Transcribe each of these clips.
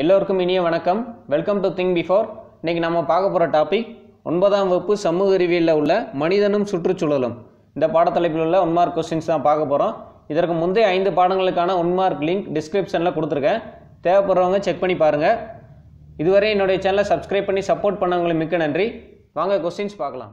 எல்லோருக்கும் இனிய வணக்கம் வெல்கம் டு திங்க் பிஃபோர் இன்றைக்கி நம்ம பார்க்க போகிற டாபிக் ஒன்பதாம் வகுப்பு சமூக அறிவியலில் உள்ள மனிதனும் சுற்றுச்சூழலும் இந்த பாடத்தலைப்பில் உள்ள ஒன் மார்க் கொஸ்டின்ஸ் தான் பார்க்க போகிறோம் இதற்கு முந்தைய ஐந்து பாடங்களுக்கான ஒன் மார்க் லிங்க் டிஸ்கிரிப்ஷனில் கொடுத்துருக்கேன் தேவைப்படுறவங்க செக் பண்ணி பாருங்கள் இதுவரை என்னுடைய சேனலை சப்ஸ்கிரைப் பண்ணி சப்போர்ட் பண்ணவங்களுக்கு மிக்க நன்றி வாங்க கொஸ்டின்ஸ் பார்க்கலாம்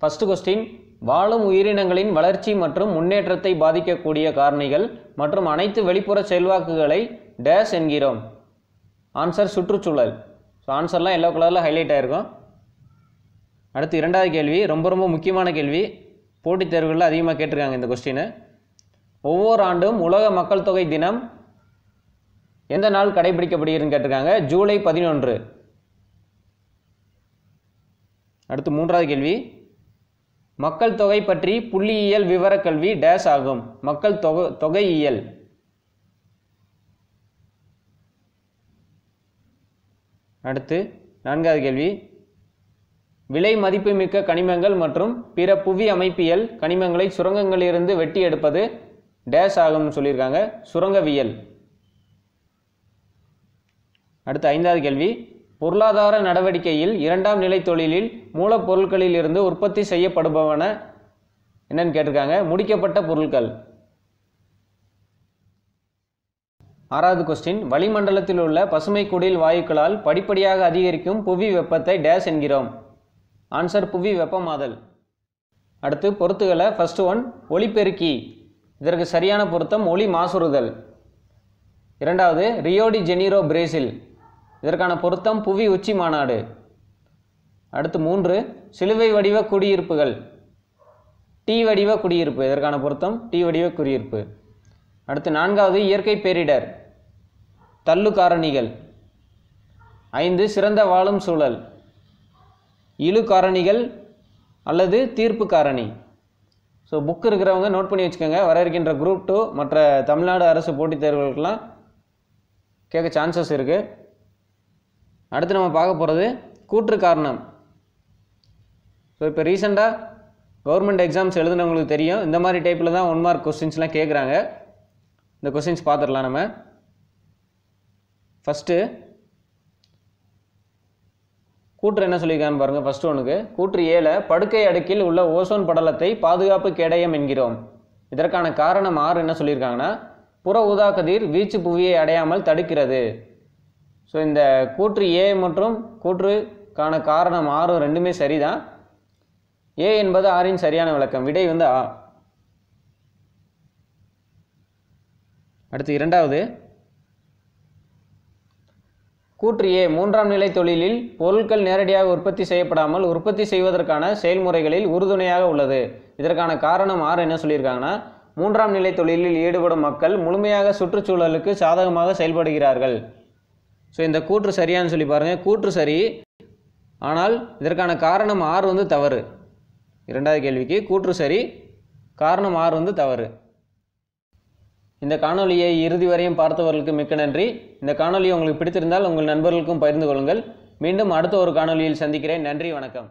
ஃபஸ்ட்டு கொஸ்டின் வாழும் உயிரினங்களின் வளர்ச்சி மற்றும் முன்னேற்றத்தை பாதிக்கக்கூடிய காரணிகள் மற்றும் அனைத்து வெளிப்புற செல்வாக்குகளை டேஷ் என்கிறோம் ஆன்சர் சுற்றுச்சூழல் ஸோ ஆன்சர்லாம் எல்லோ கலரில் ஹைலைட் ஆகிருக்கும் அடுத்து இரண்டாவது கேள்வி ரொம்ப ரொம்ப முக்கியமான கேள்வி போட்டித் தேர்வுகளில் அதிகமாக கேட்டிருக்காங்க இந்த கொஸ்டினை ஒவ்வொரு ஆண்டும் உலக மக்கள் தொகை தினம் எந்த நாள் கடைபிடிக்கப்படுகிறதுன்னு கேட்டிருக்காங்க ஜூலை பதினொன்று அடுத்து மூன்றாவது கேள்வி மக்கள் தொகை பற்றி புள்ளியியல் விவரக்கல்வி டேஷ் ஆகும் மக்கள் தொகை தொகையியல் அடுத்து நான்காவது கேள்வி விலை மதிப்புமிக்க கனிமங்கள் மற்றும் பிற புவி அமைப்பியல் கனிமங்களை சுரங்கங்களிலிருந்து வெட்டி எடுப்பது டேஷ் ஆகும்னு சொல்லியிருக்காங்க சுரங்கவியல் அடுத்து ஐந்தாவது கேள்வி பொருளாதார நடவடிக்கையில் இரண்டாம் நிலை தொழிலில் மூலப்பொருட்களில் இருந்து உற்பத்தி செய்யப்படுபவன என்னன்னு கேட்டிருக்காங்க முடிக்கப்பட்ட பொருட்கள் ஆறாவது கொஸ்டின் வளிமண்டலத்தில் உள்ள பசுமை குடில் வாயுக்களால் படிப்படியாக அதிகரிக்கும் புவி வெப்பத்தை டேஸ் என்கிறோம் ஆன்சர் புவி வெப்பமாதல் அடுத்து பொருத்துகளை ஃபஸ்ட் ஒன் ஒளிப்பெருக்கி இதற்கு சரியான பொருத்தம் ஒளி மாசுறுதல் இரண்டாவது ரியோடி ஜெனீரோ பிரேசில் இதற்கான பொருத்தம் புவி உச்சி மாநாடு அடுத்து மூன்று சிலுவை வடிவ குடியிருப்புகள் டி வடிவ குடியிருப்பு இதற்கான பொருத்தம் டி வடிவ குடியிருப்பு அடுத்து நான்காவது இயற்கை பேரிடர் தள்ளு காரணிகள் ஐந்து சிறந்த வாழும் சூழல் இழு காரணிகள் அல்லது தீர்ப்பு காரணி ஸோ புக் இருக்கிறவங்க நோட் பண்ணி வச்சுக்கோங்க வர இருக்கின்ற குரூப் டூ மற்ற தமிழ்நாடு அரசு போட்டித் தேர்வுகளுக்கெல்லாம் கேட்க சான்சஸ் இருக்குது அடுத்து நம்ம பார்க்க போகிறது கூற்று காரணம் ஸோ இப்போ ரீசெண்டாக கவர்மெண்ட் எக்ஸாம்ஸ் எழுதுனவங்களுக்கு தெரியும் இந்த மாதிரி டைப்பில் தான் ஒன் மார்க் கொஸ்டின்ஸ்லாம் கேட்குறாங்க இந்த கொஸ்டின்ஸ் பார்த்துடலாம் நம்ம ஃபஸ்ட்டு கூற்று என்ன சொல்லியிருக்கான்னு பாருங்கள் ஃபஸ்ட்டு ஒன்றுக்கு கூற்று ஏழை படுக்கை அடுக்கில் உள்ள ஓசோன் படலத்தை பாதுகாப்பு கேடயம் என்கிறோம் இதற்கான காரணம் ஆறு என்ன சொல்லியிருக்காங்கன்னா புற ஊதாக்கதிர் வீச்சு புவியை அடையாமல் தடுக்கிறது ஸோ இந்த கூற்று ஏ மற்றும் கூற்றுக்கான காரணம் ஆறும் ரெண்டுமே சரிதான் ஏ என்பது ஆறின் சரியான விளக்கம் விடை வந்து ஆ அடுத்து இரண்டாவது கூற்று ஏ மூன்றாம் நிலை தொழிலில் பொருட்கள் நேரடியாக உற்பத்தி செய்யப்படாமல் உற்பத்தி செய்வதற்கான செயல்முறைகளில் உறுதுணையாக உள்ளது இதற்கான காரணம் ஆறு என்ன சொல்லியிருக்காங்கன்னா மூன்றாம் நிலை தொழிலில் ஈடுபடும் மக்கள் முழுமையாக சுற்றுச்சூழலுக்கு சாதகமாக செயல்படுகிறார்கள் ஸோ இந்த கூற்று சரியான்னு சொல்லி பாருங்கள் கூற்று சரி ஆனால் இதற்கான காரணம் ஆறு வந்து தவறு இரண்டாவது கேள்விக்கு கூற்று சரி காரணம் ஆறு வந்து தவறு இந்த காணொலியை இறுதி வரையும் பார்த்தவர்களுக்கு மிக்க நன்றி இந்த காணொலி உங்களுக்கு பிடித்திருந்தால் உங்கள் நண்பர்களுக்கும் பகிர்ந்து கொள்ளுங்கள் மீண்டும் அடுத்த ஒரு காணொலியில் சந்திக்கிறேன் நன்றி வணக்கம்